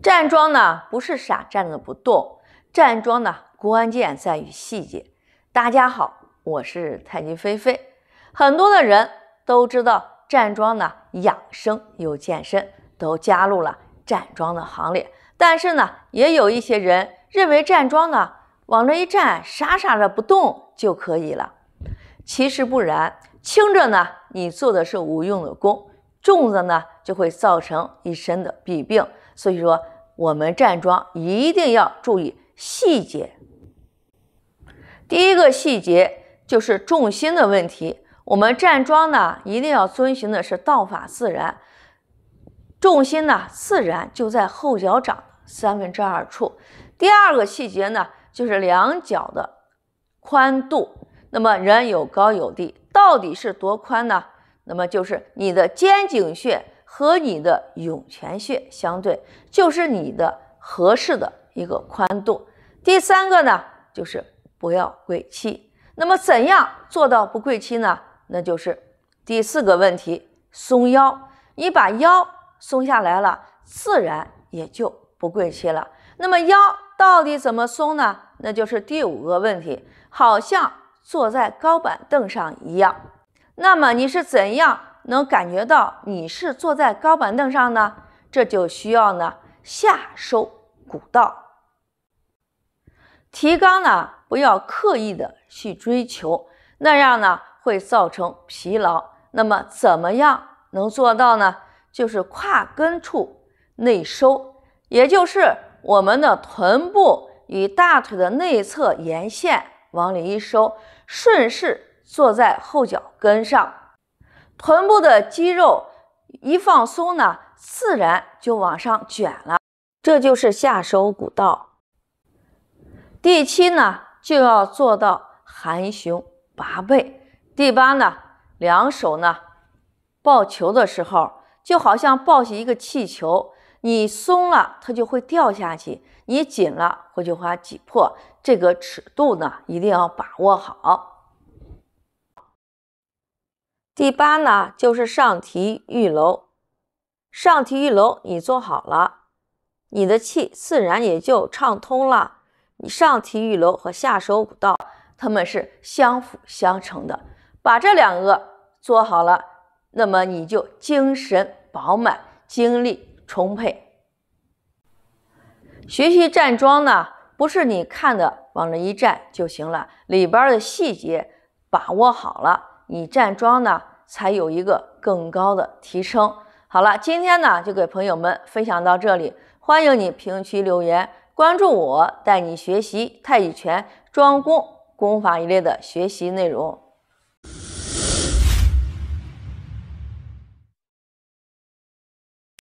站桩呢不是傻站着不动，站桩呢关键在于细节。大家好，我是太极菲菲。很多的人都知道站桩呢养生又健身，都加入了站桩的行列。但是呢，也有一些人认为站桩呢往那一站傻傻的不动就可以了。其实不然，轻着呢，你做的是无用的功；重着呢，就会造成一身的弊病。所以说，我们站桩一定要注意细节。第一个细节就是重心的问题，我们站桩呢，一定要遵循的是道法自然，重心呢自然就在后脚掌三分之二处。第二个细节呢，就是两脚的宽度。那么人有高有低，到底是多宽呢？那么就是你的肩颈穴和你的涌泉穴相对，就是你的合适的一个宽度。第三个呢，就是不要跪膝。那么怎样做到不跪膝呢？那就是第四个问题：松腰。你把腰松下来了，自然也就不跪膝了。那么腰到底怎么松呢？那就是第五个问题：好像。坐在高板凳上一样，那么你是怎样能感觉到你是坐在高板凳上呢？这就需要呢下收骨道，提肛呢不要刻意的去追求，那样呢会造成疲劳。那么怎么样能做到呢？就是胯根处内收，也就是我们的臀部与大腿的内侧沿线。往里一收，顺势坐在后脚跟上，臀部的肌肉一放松呢，自然就往上卷了，这就是下收骨道。第七呢，就要做到含胸拔背。第八呢，两手呢抱球的时候，就好像抱起一个气球。你松了，它就会掉下去；你紧了，会就会挤破。这个尺度呢，一定要把握好。第八呢，就是上提玉楼，上提玉楼你做好了，你的气自然也就畅通了。你上提玉楼和下手五道，他们是相辅相成的。把这两个做好了，那么你就精神饱满，精力。充沛，学习站桩呢，不是你看的往那一站就行了，里边的细节把握好了，你站桩呢才有一个更高的提升。好了，今天呢就给朋友们分享到这里，欢迎你评论区留言，关注我，带你学习太极拳桩功功法一类的学习内容。